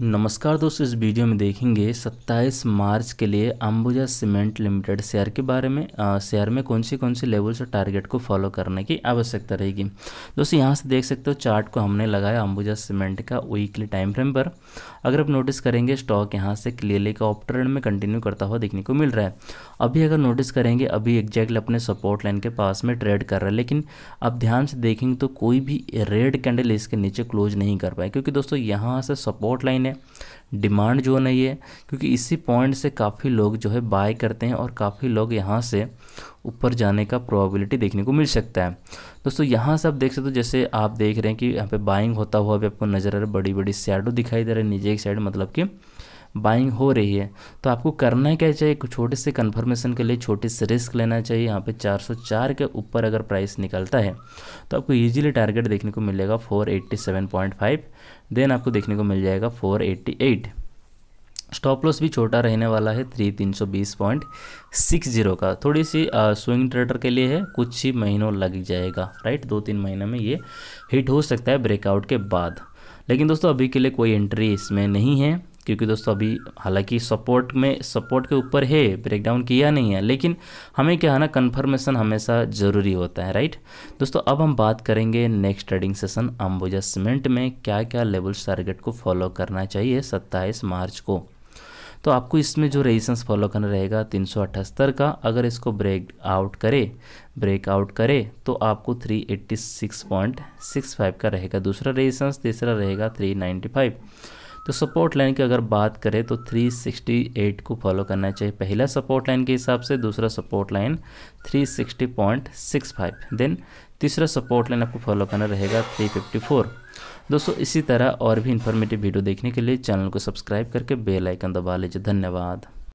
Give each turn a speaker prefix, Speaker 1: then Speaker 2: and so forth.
Speaker 1: नमस्कार दोस्तों इस वीडियो में देखेंगे 27 मार्च के लिए अंबुजा सीमेंट लिमिटेड शेयर के बारे में शेयर में कौन सी कौन सी लेवल्स और टारगेट को फॉलो करने की आवश्यकता रहेगी दोस्तों यहां से देख सकते हो चार्ट को हमने लगाया अंबुजा सीमेंट का वीकली टाइम फ्रेम पर अगर आप नोटिस करेंगे स्टॉक यहाँ से क्लियरली का ऑप ट्रेंड में कंटिन्यू करता हुआ देखने को मिल रहा है अभी अगर नोटिस करेंगे अभी एग्जैक्टली अपने सपोर्ट लाइन के पास में ट्रेड कर रहा है लेकिन आप ध्यान से देखेंगे तो कोई भी रेड कैंडल इसके नीचे क्लोज नहीं कर पाए क्योंकि दोस्तों यहाँ से सपोर्ट लाइन है डिमांड जो है ये क्योंकि इसी पॉइंट से काफ़ी लोग जो है बाय करते हैं और काफ़ी लोग यहाँ से ऊपर जाने का प्रोबेबिलिटी देखने को मिल सकता है दोस्तों यहाँ से आप देख सकते हो तो जैसे आप देख रहे हैं कि यहाँ पे बाइंग होता हुआ भी आपको नज़र आ रहा है बड़ी बड़ी शैडो दिखाई दे रही है नीचे एक साइड मतलब कि बाइंग हो रही है तो आपको करना है क्या चाहिए छोटे से कन्फर्मेशन के लिए छोटे से रिस्क लेना चाहिए यहाँ पे 404 के ऊपर अगर प्राइस निकलता है तो आपको ईजिली टारगेट देखने को मिलेगा 487.5 देन आपको देखने को मिल जाएगा 488 स्टॉप लॉस भी छोटा रहने वाला है थ्री तीन सौ बीस पॉइंट सिक्स जीरो का थोड़ी सी स्विंग ट्रेडर के लिए है कुछ ही महीनों लग जाएगा राइट दो तीन महीने में ये हिट हो सकता है ब्रेकआउट के बाद लेकिन दोस्तों अभी के लिए कोई एंट्री इसमें नहीं है क्योंकि दोस्तों अभी हालांकि सपोर्ट में सपोर्ट के ऊपर है ब्रेकडाउन किया नहीं है लेकिन हमें क्या है ना कन्फर्मेशन हमेशा ज़रूरी होता है राइट दोस्तों अब हम बात करेंगे next trading session Ambuja cement में क्या क्या लेवल्स टारगेट को फॉलो करना चाहिए सत्ताईस मार्च को तो आपको इसमें जो रेजिस्टेंस फॉलो करना रहेगा तीन का अगर इसको ब्रेक आउट करे ब्रेक आउट करे तो आपको 386.65 का रहेगा दूसरा रेजिस्टेंस तीसरा रहेगा 395 तो सपोर्ट लाइन की अगर बात करें तो 368 को फॉलो करना चाहिए पहला सपोर्ट लाइन के हिसाब से दूसरा सपोर्ट लाइन 360.65 देन तीसरा सपोर्ट लाइन आपको फॉलो करना रहेगा 354 दोस्तों इसी तरह और भी इन्फॉर्मेटिव वीडियो देखने के लिए चैनल को सब्सक्राइब करके बेलाइकन दबा लीजिए धन्यवाद